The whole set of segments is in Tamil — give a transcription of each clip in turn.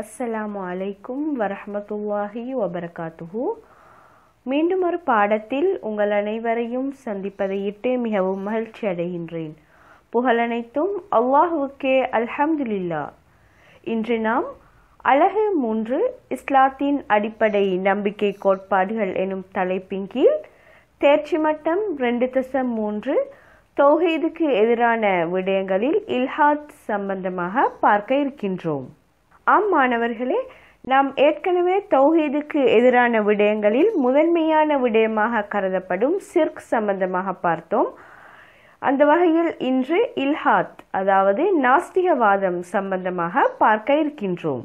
அஸ்ஸலாமு அலைக்கும் வரஹமத்துல்லாஹி வபரகாத்துஹூ மீண்டும் ஒரு பாடத்தில் உங்கள் அனைவரையும் இட்டு மிகவும் மகிழ்ச்சி அடைகின்றேன் புகழனைத்தும் அல்லாஹுவுக்கே அல்ஹம்துலில்லா இன்று நாம் அழகு மூன்று இஸ்லாத்தின் அடிப்படை நம்பிக்கை கோட்பாடுகள் எனும் தலைப்பின் கீழ் தேர்ச்சி மட்டம் ரெண்டு தசம் மூன்று தௌஹீதுக்கு எதிரான விடயங்களில் இல்ஹாத் சம்பந்தமாக பார்க்க இருக்கின்றோம் ஆம் மாணவர்களே நாம் ஏற்கனவே தௌஹீதுக்கு எதிரான விடயங்களில் முதன்மையான விடயமாக கருதப்படும் சிர்க் சம்பந்தமாக பார்த்தோம் அந்த வகையில் இன்று இல்ஹாத் அதாவது நாஸ்திகவாதம் சம்பந்தமாக பார்க்க இருக்கின்றோம்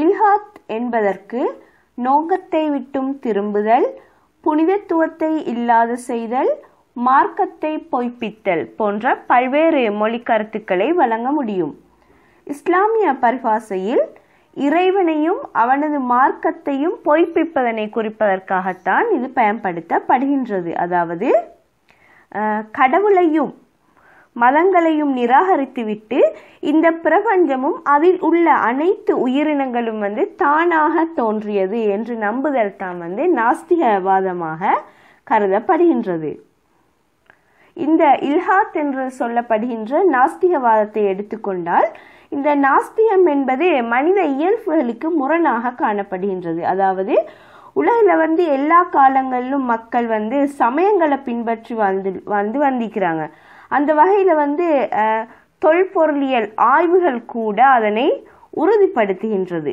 இல்ஹாத் என்பதற்கு நோக்கத்தை விட்டும் திரும்புதல் புனிதத்துவத்தை இல்லாது செய்தல் மார்க்கத்தை பொய்ப்பித்தல் போன்ற பல்வேறு மொழி கருத்துக்களை வழங்க முடியும் இஸ்லாமிய பரிபாசையில் இறைவனையும் அவனது மார்க்கத்தையும் பொய்ப்பிப்பதனை குறிப்பதற்காகத்தான் இது பயன்படுத்தப்படுகின்றது அதாவது கடவுளையும் மதங்களையும் நிராகரித்துவிட்டு இந்த பிரபஞ்சமும் அதில் உள்ள அனைத்து உயிரினங்களும் வந்து தானாக தோன்றியது என்று நம்புதல் தான் வந்து நாஸ்திகவாதமாக கருதப்படுகின்றது இந்த இல்ஹாத் என்று சொல்லப்படுகின்ற நாஸ்திகவாதத்தை எடுத்துக்கொண்டால் இந்த நாஸ்தியம் என்பது மனித இயல்புகளுக்கு முரணாக காணப்படுகின்றது அதாவது உலகில் வந்து எல்லா காலங்களிலும் மக்கள் வந்து சமயங்களை பின்பற்றி வந்து வந்து வந்திக்கிறாங்க அந்த வகையில் வந்து தொல்பொருளியல் ஆய்வுகள் கூட அதனை உறுதிப்படுத்துகின்றது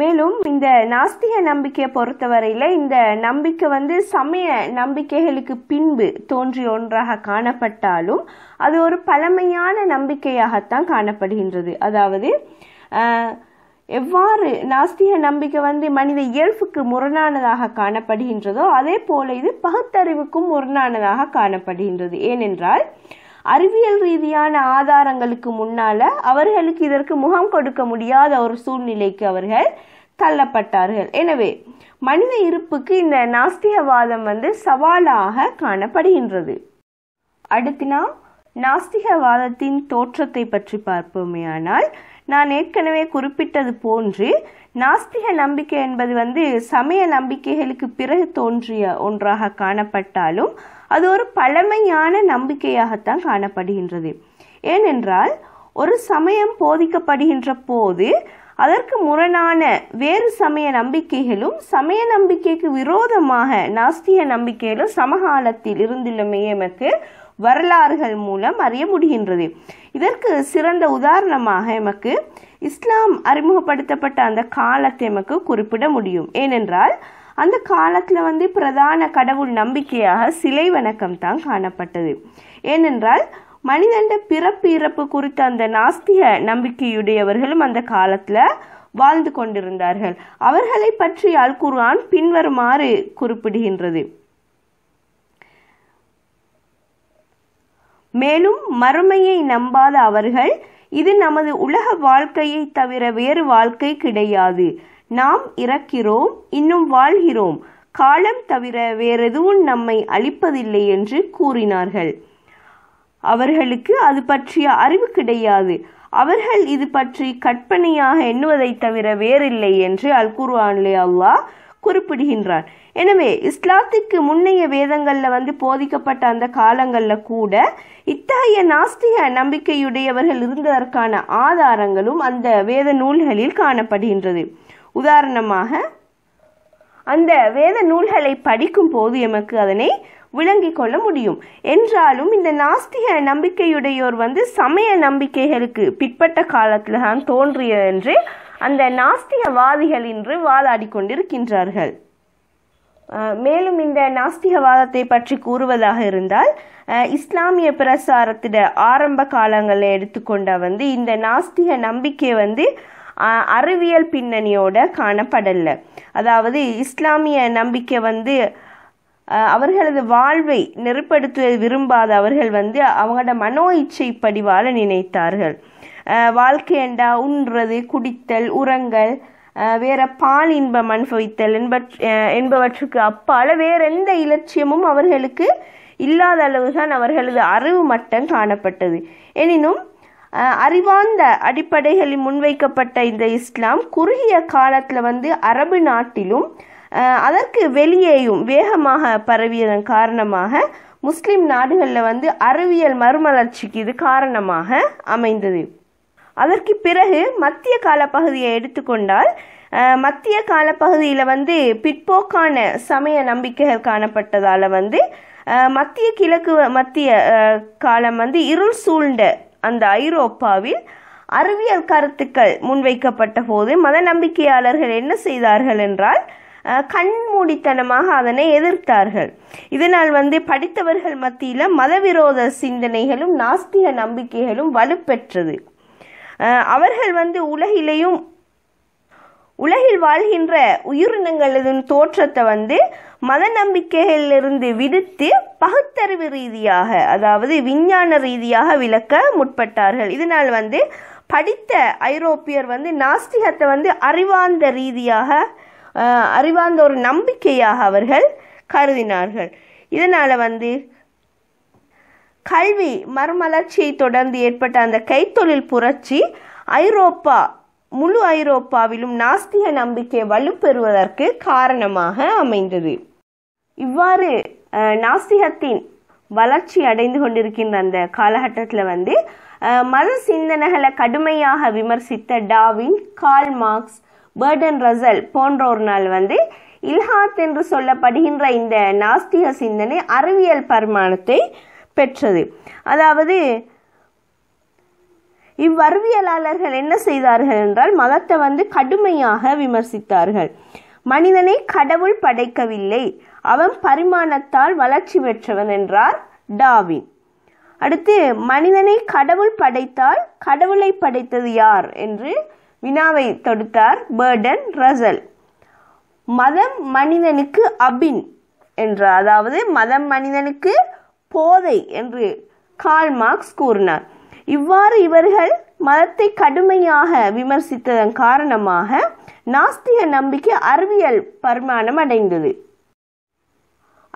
மேலும் இந்த நாஸ்திக நம்பிக்கையை பொறுத்தவரையில் இந்த நம்பிக்கை வந்து சமய நம்பிக்கைகளுக்கு பின்பு தோன்றிய ஒன்றாக காணப்பட்டாலும் அது ஒரு பழமையான நம்பிக்கையாகத்தான் காணப்படுகின்றது அதாவது எவ்வாறு நாஸ்திக நம்பிக்கை வந்து மனித இயல்புக்கு முரணானதாக காணப்படுகின்றதோ அதே போல இது பகுத்தறிவுக்கும் முரணானதாக காணப்படுகின்றது ஏனென்றால் அறிவியல் ரீதியான ஆதாரங்களுக்கு முன்னால அவர்களுக்கு இதற்கு முகம் கொடுக்க முடியாத ஒரு சூழ்நிலைக்கு அவர்கள் தள்ளப்பட்டார்கள் எனவே மனித இருப்புக்கு இந்த நாஸ்திகவாதம் வந்து சவாலாக காணப்படுகின்றது அடுத்து நாம் நாஸ்திகவாதத்தின் தோற்றத்தை பற்றி பார்ப்போமே ஆனால் நான் ஏற்கனவே குறிப்பிட்டது போன்று நாஸ்திக நம்பிக்கை என்பது வந்து சமய நம்பிக்கைகளுக்கு பிறகு தோன்றிய ஒன்றாக காணப்பட்டாலும் அது ஒரு பழமையான நம்பிக்கையாகத்தான் காணப்படுகின்றது ஏனென்றால் ஒரு சமயம் போதிக்கப்படுகின்ற போது அதற்கு முரணான வேறு சமய நம்பிக்கைகளும் சமய நம்பிக்கைக்கு விரோதமாக நாஸ்திக நம்பிக்கைகளும் சமகாலத்தில் இருந்துள்ளமையே எனக்கு வரலாறுகள் மூலம் அறிய முடிகின்றது இதற்கு சிறந்த உதாரணமாக எமக்கு இஸ்லாம் அறிமுகப்படுத்தப்பட்ட அந்த காலத்தை எமக்கு குறிப்பிட முடியும் ஏனென்றால் அந்த காலத்தில் வந்து பிரதான கடவுள் நம்பிக்கையாக சிலை வணக்கம் தான் காணப்பட்டது ஏனென்றால் மனிதண்ட பிறப்பு இறப்பு குறித்த அந்த நாஸ்திக நம்பிக்கையுடையவர்களும் அந்த காலத்தில் வாழ்ந்து கொண்டிருந்தார்கள் அவர்களை பற்றி அல் குர்ஆன் பின்வருமாறு குறிப்பிடுகின்றது மேலும் மறுமையை நம்பாத அவர்கள் இது நமது உலக வாழ்க்கையை தவிர வேறு வாழ்க்கை கிடையாது நாம் இறக்கிறோம் இன்னும் வாழ்கிறோம் காலம் தவிர வேறெதுவும் நம்மை அழிப்பதில்லை என்று கூறினார்கள் அவர்களுக்கு அது பற்றிய அறிவு கிடையாது அவர்கள் இது பற்றி கற்பனையாக எண்ணுவதை தவிர வேறில்லை என்று அல் குர்ஆன்லே அல்லாஹ் குறிப்பிடுகின்றார் எனவே இஸ்லாத்துக்கு முன்னைய வேதங்களில் வந்து போதிக்கப்பட்ட அந்த காலங்களில் கூட இத்தகைய நாஸ்திக நம்பிக்கையுடையவர்கள் இருந்ததற்கான ஆதாரங்களும் அந்த வேத நூல்களில் காணப்படுகின்றது உதாரணமாக அந்த வேத நூல்களை படிக்கும் போது எமக்கு அதனை விளங்கிக் கொள்ள முடியும் என்றாலும் இந்த நாஸ்திக நம்பிக்கையுடையோர் வந்து சமய நம்பிக்கைகளுக்கு பிற்பட்ட காலத்தில் தான் தோன்றிய என்று அந்த நாஸ்திகவாதிகள் இன்று வாதாடி கொண்டிருக்கின்றார்கள் மேலும் இந்த நாஸ்திகவாதத்தை பற்றி கூறுவதாக இருந்தால் இஸ்லாமிய பிரசாரத்திட ஆரம்ப காலங்களில் எடுத்துக்கொண்ட வந்து இந்த நாஸ்திக நம்பிக்கை வந்து அறிவியல் பின்னணியோட காணப்படலை அதாவது இஸ்லாமிய நம்பிக்கை வந்து அவர்களது வாழ்வை நெருப்படுத்த விரும்பாத அவர்கள் வந்து அவங்களோட மனோ இச்சைப்படி வாழ நினைத்தார்கள் வாழ்க்கையண்டா உண்றது குடித்தல் உரங்கள் வேற பால் இன்பம் அனுபவித்தல் என்பவற்றுக்கு அப்பால வேற எந்த இலட்சியமும் அவர்களுக்கு இல்லாத அளவுதான் அவர்களது அறிவு மட்டம் காணப்பட்டது எனினும் அறிவார்ந்த அடிப்படைகளில் முன்வைக்கப்பட்ட இந்த இஸ்லாம் குறுகிய காலத்தில் வந்து அரபு நாட்டிலும் அதற்கு வெளியேயும் வேகமாக பரவியதன் காரணமாக முஸ்லீம் நாடுகளில் வந்து அறிவியல் மறுமலர்ச்சிக்கு இது காரணமாக அமைந்தது அதற்கு பிறகு மத்திய கால பகுதியை எடுத்துக்கொண்டால் மத்திய கால பகுதியில் வந்து பிற்போக்கான சமய நம்பிக்கைகள் காணப்பட்டதால் வந்து மத்திய கிழக்கு மத்திய காலம் வந்து இருள் சூழ்ந்த அந்த ஐரோப்பாவில் அறிவியல் கருத்துக்கள் முன்வைக்கப்பட்ட போது மத நம்பிக்கையாளர்கள் என்ன செய்தார்கள் என்றால் கண்மூடித்தனமாக அதனை எதிர்த்தார்கள் இதனால் வந்து படித்தவர்கள் மத்தியில் மதவிரோத சிந்தனைகளும் நாஸ்திக நம்பிக்கைகளும் வலுப்பெற்றது அவர்கள் வந்து உலகிலேயும் உலகில் வாழ்கின்ற உயிரினங்களின் தோற்றத்தை வந்து மத நம்பிக்கைகளிலிருந்து விடுத்து பகுத்தறிவு ரீதியாக அதாவது விஞ்ஞான ரீதியாக விளக்க முற்பட்டார்கள் இதனால் வந்து படித்த ஐரோப்பியர் வந்து நாஸ்திகத்தை வந்து அறிவார்ந்த ரீதியாக அறிவார்ந்த ஒரு நம்பிக்கையாக அவர்கள் கருதினார்கள் இதனால் வந்து கல்வி மறுமலர்ச்சியை தொடர்ந்து ஏற்பட்ட அந்த கைத்தொழில் புரட்சி ஐரோப்பா முழு ஐரோப்பாவிலும் நாஸ்திக நம்பிக்கை வலுப்பெறுவதற்கு காரணமாக அமைந்தது இவ்வாறு நாஸ்திகத்தின் வளர்ச்சி அடைந்து கொண்டிருக்கின்ற அந்த காலகட்டத்தில் வந்து மத சிந்தனைகளை கடுமையாக விமர்சித்த Darwin Karl Marx Bertrand Russell போன்றோர்னால் வந்து இல்ஹாத் என்று சொல்லப்படுகின்ற இந்த நாஸ்திக சிந்தனை அறிவியல் பரிமாணத்தை பெற்றது அதாவது இவ்வறிவியலாளர்கள் என்ன செய்தார்கள் என்றால் மதத்தை வந்து கடுமையாக விமர்சித்தார்கள் மனிதனை கடவுள் படைக்கவில்லை அவன் பரிமாணத்தால் வளர்ச்சி பெற்றவன் என்றார் டாவின் அடுத்து மனிதனை கடவுள் படைத்தால் கடவுளை படைத்தது யார் என்று வினாவை தொடுத்தார் பேர்டன் ரசல் மதம் மனிதனுக்கு அபின் என்று அதாவது மதம் மனிதனுக்கு போதை என்று கால் மார்க்ஸ் கூறினார் இவ்வாறு இவர்கள் மதத்தை கடுமையாக விமர்சித்ததன் காரணமாக நாஸ்திக நம்பிக்கை அறிவியல் பரிமாணம் அடைந்தது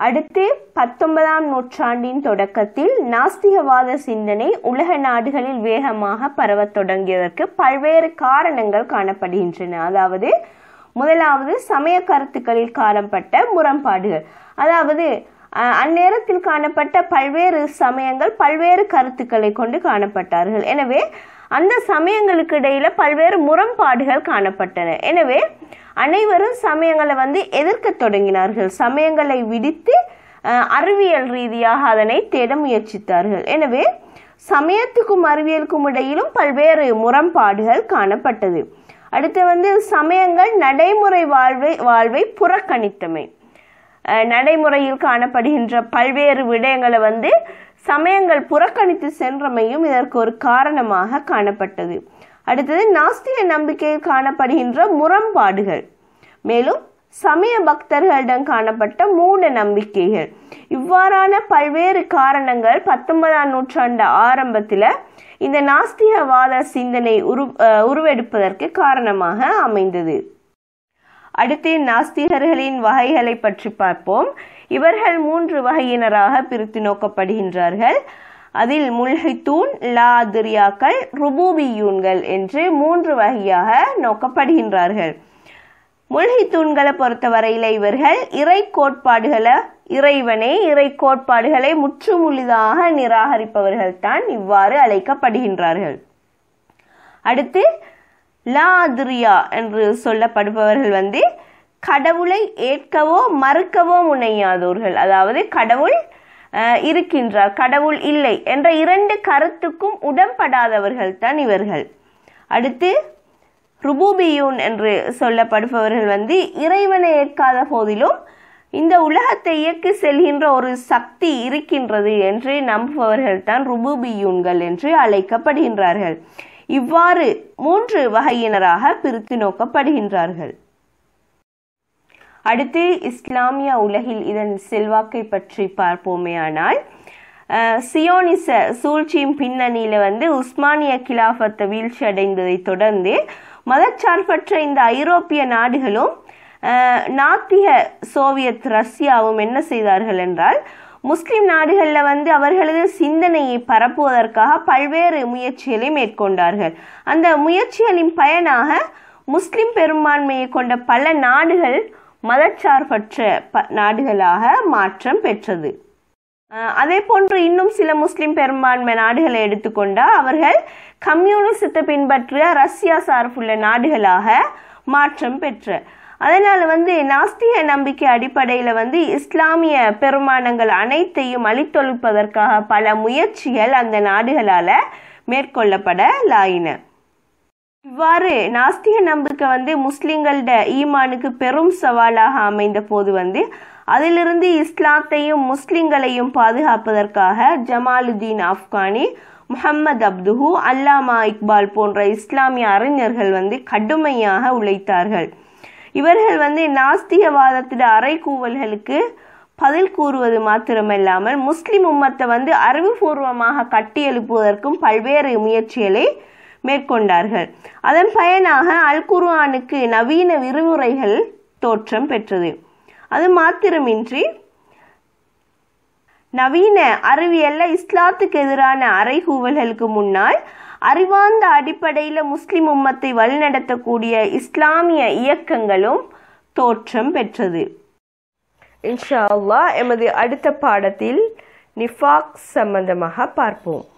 அடுத்து பத்தொன்பதாம் நூற்றாண்டின் தொடக்கத்தில் நாஸ்திகவாத சிந்தனை உலக நாடுகளில் வேகமாக பரவத் தொடங்கியதற்கு பல்வேறு காரணங்கள் காணப்படுகின்றன அதாவது முதலாவது சமய கருத்துக்களில் காணப்பட்ட முரண்பாடுகள் அதாவது அந்நேரத்தில் காணப்பட்ட பல்வேறு சமயங்கள் பல்வேறு கருத்துக்களை கொண்டு காணப்பட்டார்கள் எனவே அந்த சமயங்களுக்கு இடையில் பல்வேறு முரண்பாடுகள் காணப்பட்டன எனவே அனைவரும் சமயங்களை வந்து எதிர்க்க தொடங்கினார்கள் சமயங்களை விதித்து அறிவியல் ரீதியாக அதனை தேட முயற்சித்தார்கள் எனவே சமயத்துக்கும் அறிவியலுக்கும் இடையிலும் பல்வேறு முரண்பாடுகள் காணப்பட்டது அடுத்து வந்து சமயங்கள் நடைமுறை வாழ்வை வாழ்வை புறக்கணித்தமை நடைமுறையில் காணப்படுகின்ற பல்வேறு விடயங்களை வந்து சமயங்கள் புறக்கணித்து சென்றமையும் இதற்கு ஒரு காரணமாக காணப்பட்டது அடுத்தது நாஸ்திய நம்பிக்கையில் காணப்படுகின்ற முரண்பாடுகள் மேலும் சமய பக்தர்களிடம் காணப்பட்ட மூட நம்பிக்கைகள் இவ்வாறான பல்வேறு காரணங்கள் பத்தொன்பதாம் நூற்றாண்டு ஆரம்பத்தில் இந்த நாஸ்திகவாத சிந்தனை உரு உருவெடுப்பதற்கு காரணமாக அமைந்தது அடுத்து நாஸ்திகர்களின் வகைகளை பற்றி பார்ப்போம் இவர்கள் மூன்று வகையினராக பிரித்து நோக்கப்படுகின்றார்கள் அதில் முல்ஹித்தூன் லாதிரியாக்கள் ருபூபியூன்கள் என்று மூன்று வகையாக நோக்கப்படுகின்றார்கள் முல்ஹித்தூன்களை பொறுத்தவரையில் இவர்கள் இறை கோட்பாடுகளை இறைவனை இறை கோட்பாடுகளை முற்றுமுழுதாக நிராகரிப்பவர்கள் தான் இவ்வாறு அழைக்கப்படுகின்றார்கள் அடுத்து லாதுரியா என்று சொல்லப்படுபவர்கள் வந்து கடவுளை ஏற்கவோ மறுக்கவோ முனையாதோர்கள் அதாவது கடவுள் இருக்கின்றார் கடவுள் இல்லை என்ற இரண்டு கருத்துக்கும் உடன்படாதவர்கள் தான் இவர்கள் அடுத்து ருபூபியூன் என்று சொல்லப்படுபவர்கள் வந்து இறைவனை ஏற்காத போதிலும் இந்த உலகத்தை இயக்கி செல்கின்ற ஒரு சக்தி இருக்கின்றது என்று நம்புபவர்கள் தான் ருபூபியூன்கள் என்று அழைக்கப்படுகின்றார்கள் இவ்வாறு மூன்று வகையினராக பிரித்து நோக்கப்படுகின்றார்கள் அடுத்து இஸ்லாமிய உலகில் இதன் செல்வாக்கை பற்றி பார்ப்போமே ஆனால் சியோனிச சூழ்ச்சியின் பின்னணியில வந்து உஸ்மானிய கிலாபத்தை வீழ்ச்சி அடைந்ததை தொடர்ந்து மதச்சார்பற்ற இந்த ஐரோப்பிய நாடுகளும் நாத்திக சோவியத் ரஷ்யாவும் என்ன செய்தார்கள் என்றால் முஸ்லிம் நாடுகளில் வந்து அவர்களது சிந்தனையை பரப்புவதற்காக பல்வேறு முயற்சிகளை மேற்கொண்டார்கள் அந்த முயற்சிகளின் பயனாக முஸ்லிம் பெரும்பான்மையை கொண்ட பல நாடுகள் மதச்சார்பற்ற ப நாடுகளாக மாற்றம் பெற்றது அதே போன்று இன்னும் சில முஸ்லிம் பெரும்பான்மை நாடுகளை எடுத்துக்கொண்டால் அவர்கள் கம்யூனிசத்தை பின்பற்றிய ரஷ்யா சார்புள்ள நாடுகளாக மாற்றம் பெற்ற அதனால் வந்து நாஸ்திய நம்பிக்கை அடிப்படையில் வந்து இஸ்லாமிய பெருமானங்கள் அனைத்தையும் அழித்தொழிப்பதற்காக பல முயற்சிகள் அந்த நாடுகளால் மேற்கொள்ளப்பட லாயின இவ்வாறு நாஸ்திக நம்பிக்கை வந்து முஸ்லிம்களோட ஈமானுக்கு பெரும் சவாலாக அமைந்த போது வந்து அதிலிருந்து இஸ்லாத்தையும் முஸ்லிம்களையும் பாதுகாப்பதற்காக ஜமாலுதீன் ஆப்கானி முஹம்மது அப்துஹு அல்லாமா இக்பால் போன்ற இஸ்லாமிய அறிஞர்கள் வந்து கடுமையாக உழைத்தார்கள் இவர்கள் வந்து அறை அறைகூவல்களுக்கு பதில் கூறுவது மாத்திரமல்லாமல் முஸ்லிம் உம்மத்தை வந்து அறிவுபூர்வமாக கட்டி எழுப்புவதற்கும் பல்வேறு முயற்சிகளை மேற்கொண்டார்கள் அதன் பயனாக அல் குர்ஆனுக்கு நவீன விரிவுரைகள் தோற்றம் பெற்றது அது மாத்திரமின்றி நவீன அறிவியல்ல இஸ்லாத்துக்கு எதிரான அறைகூவல்களுக்கு முன்னால் அறிவார்ந்த அடிப்படையில் முஸ்லிம் உம்மத்தை வழிநடத்தக்கூடிய இஸ்லாமிய இயக்கங்களும் தோற்றம் பெற்றது இன்ஷா அல்லா எமது அடுத்த பாடத்தில் நிஃபாக் சம்பந்தமாக பார்ப்போம்